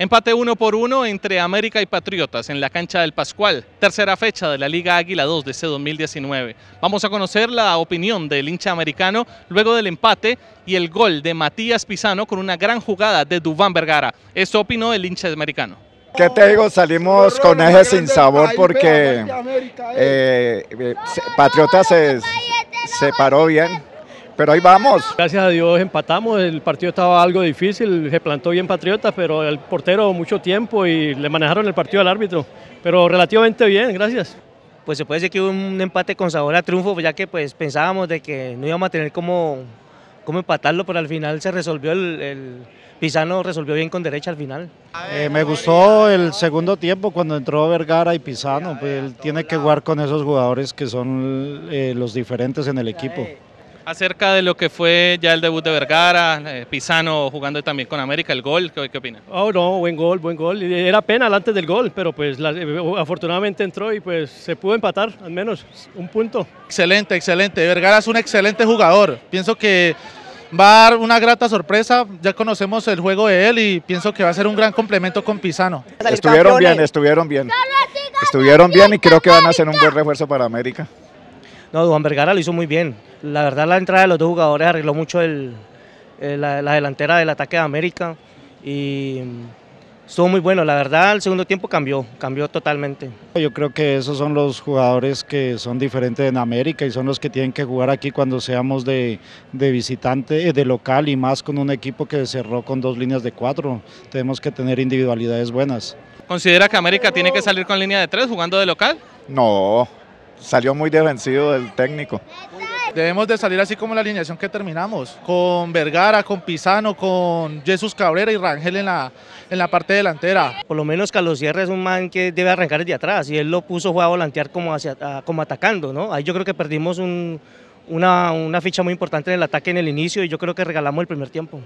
Empate uno por uno entre América y Patriotas en la cancha del Pascual, tercera fecha de la Liga Águila 2 de este 2019. Vamos a conocer la opinión del hincha americano luego del empate y el gol de Matías Pisano con una gran jugada de Dubán Vergara. Eso opinó el hincha americano. ¿Qué te digo? Salimos con eje sin sabor porque eh. Eh, eh, Patriotas se, se paró bien pero ahí vamos. Gracias a Dios empatamos, el partido estaba algo difícil, se plantó bien Patriota, pero el portero mucho tiempo y le manejaron el partido al árbitro, pero relativamente bien, gracias. Pues se puede decir que hubo un empate con sabor a triunfo, ya que pues pensábamos de que no íbamos a tener como cómo empatarlo, pero al final se resolvió el, Pisano resolvió bien con derecha al final. Eh, me gustó el segundo tiempo cuando entró Vergara y Pisano, pues él tiene que jugar con esos jugadores que son eh, los diferentes en el equipo. Acerca de lo que fue ya el debut de Vergara, eh, Pisano jugando también con América, el gol, ¿qué, qué opina? Oh, no, buen gol, buen gol. Era penal antes del gol, pero pues eh, afortunadamente entró y pues se pudo empatar, al menos un punto. Excelente, excelente. Vergara es un excelente jugador. Pienso que va a dar una grata sorpresa. Ya conocemos el juego de él y pienso que va a ser un gran complemento con Pisano. Estuvieron bien, estuvieron bien. Estuvieron bien y creo que van a ser un buen refuerzo para América. No, Juan Vergara lo hizo muy bien. La verdad, la entrada de los dos jugadores arregló mucho la, delantera del ataque de América y mm, estuvo muy bueno. La verdad, el segundo tiempo cambió, cambió totalmente. Yo creo que esos son los jugadores que son diferentes en América y son los que tienen que jugar aquí cuando seamos de, de visitante, eh, de local y más con un equipo que cerró con dos líneas de cuatro. Tenemos que tener individualidades buenas. ¿Considera que América tiene que salir con línea de tres jugando de local? No, salió muy defensivo del técnico. Debemos de salir así como la alineación que terminamos, con Vergara, con Pisano, con Jesús Cabrera y Rangel en la, en la parte delantera. Por lo menos Calosierra es un man que debe arrancar desde atrás y él lo puso a volantear como, hacia, como atacando, ¿no? Ahí yo creo que perdimos una, una ficha muy importante en el ataque en el inicio y yo creo que regalamos el primer tiempo.